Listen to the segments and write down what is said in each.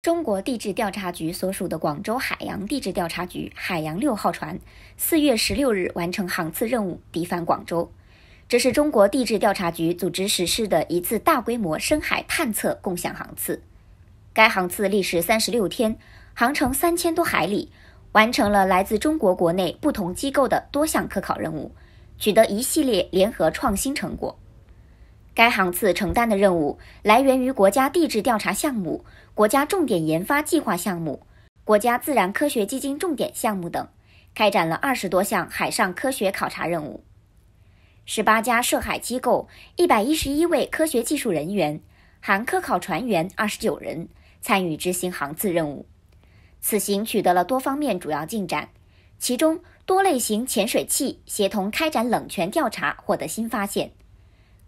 中国地质调查局所属的广州海洋地质调查局“海洋六号”船，四月十六日完成航次任务，抵返广州。这是中国地质调查局组织实施的一次大规模深海探测共享航次。该航次历时三十六天，航程三千多海里，完成了来自中国国内不同机构的多项科考任务，取得一系列联合创新成果。该航次承担的任务来源于国家地质调查项目、国家重点研发计划项目、国家自然科学基金重点项目等，开展了二十多项海上科学考察任务。十八家涉海机构、一百一十一位科学技术人员，含科考船员二十九人，参与执行航次任务。此行取得了多方面主要进展，其中多类型潜水器协同开展冷泉调查，获得新发现。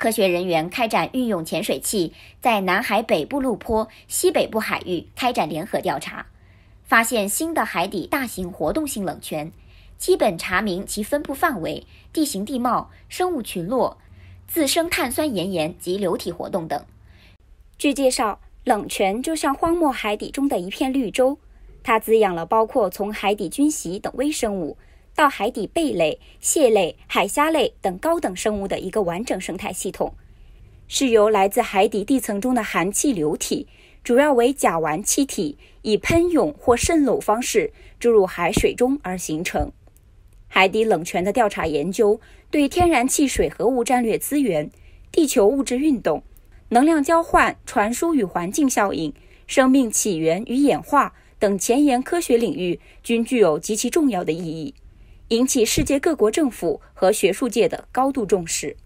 科学人员开展运用潜水器在南海北部陆坡西北部海域开展联合调查，发现新的海底大型活动性冷泉，基本查明其分布范围、地形地貌、生物群落、自生碳酸盐岩及流体活动等。据介绍，冷泉就像荒漠海底中的一片绿洲，它滋养了包括从海底菌席等微生物。到海底贝类、蟹类、海虾类等高等生物的一个完整生态系统，是由来自海底地层中的含气流体，主要为甲烷气体，以喷涌或渗漏方式注入海水中而形成。海底冷泉的调查研究，对天然气水合物战略资源、地球物质运动、能量交换传输与环境效应、生命起源与演化等前沿科学领域，均具有极其重要的意义。引起世界各国政府和学术界的高度重视。